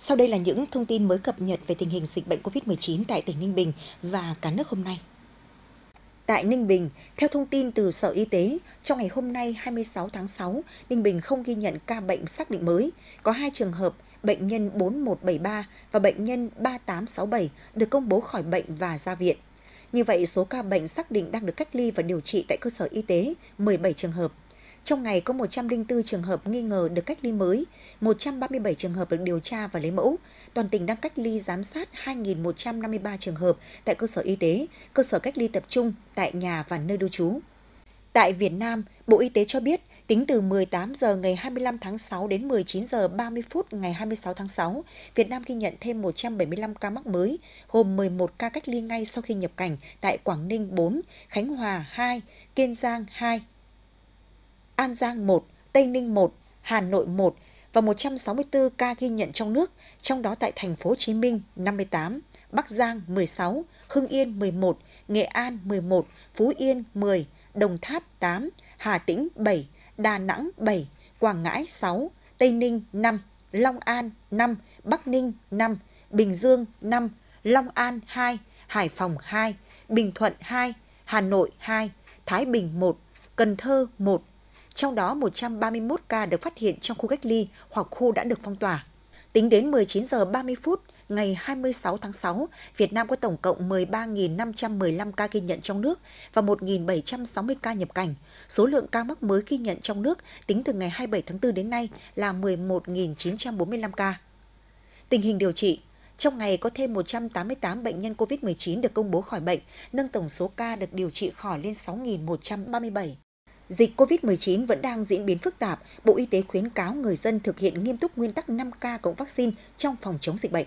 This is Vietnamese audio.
Sau đây là những thông tin mới cập nhật về tình hình dịch bệnh COVID-19 tại tỉnh Ninh Bình và cả nước hôm nay. Tại Ninh Bình, theo thông tin từ Sở Y tế, trong ngày hôm nay 26 tháng 6, Ninh Bình không ghi nhận ca bệnh xác định mới. Có hai trường hợp bệnh nhân 4173 và bệnh nhân 3867 được công bố khỏi bệnh và ra viện. Như vậy, số ca bệnh xác định đang được cách ly và điều trị tại cơ sở y tế 17 trường hợp. Trong ngày có 104 trường hợp nghi ngờ được cách ly mới, 137 trường hợp được điều tra và lấy mẫu. Toàn tỉnh đang cách ly giám sát 2.153 trường hợp tại cơ sở y tế, cơ sở cách ly tập trung, tại nhà và nơi lưu trú. Tại Việt Nam, Bộ Y tế cho biết Tính từ 18 giờ ngày 25 tháng 6 đến 19 giờ 30 phút ngày 26 tháng 6, Việt Nam ghi nhận thêm 175 ca mắc mới, gồm 11 ca cách ly ngay sau khi nhập cảnh tại Quảng Ninh 4, Khánh Hòa 2, Kiên Giang 2, An Giang 1, Tây Ninh 1, Hà Nội 1 và 164 ca ghi nhận trong nước, trong đó tại thành phố Hồ Chí Minh 58, Bắc Giang 16, Hưng Yên 11, Nghệ An 11, Phú Yên 10, Đồng Tháp 8, Hà Tĩnh 7, Đà Nẵng 7, Quảng Ngãi 6, Tây Ninh 5, Long An 5, Bắc Ninh 5, Bình Dương 5, Long An 2, Hải Phòng 2, Bình Thuận 2, Hà Nội 2, Thái Bình 1, Cần Thơ 1, trong đó 131 ca được phát hiện trong khu cách ly hoặc khu đã được phong tỏa. Tính đến 19 giờ 30 phút ngày 26 tháng 6, Việt Nam có tổng cộng 13.515 ca ghi nhận trong nước và 1.760 ca nhập cảnh. Số lượng ca mắc mới ghi nhận trong nước tính từ ngày 27 tháng 4 đến nay là 11.945 ca. Tình hình điều trị trong ngày có thêm 188 bệnh nhân COVID-19 được công bố khỏi bệnh, nâng tổng số ca được điều trị khỏi lên 6.137. Dịch COVID-19 vẫn đang diễn biến phức tạp, Bộ Y tế khuyến cáo người dân thực hiện nghiêm túc nguyên tắc 5K cộng vaccine trong phòng chống dịch bệnh.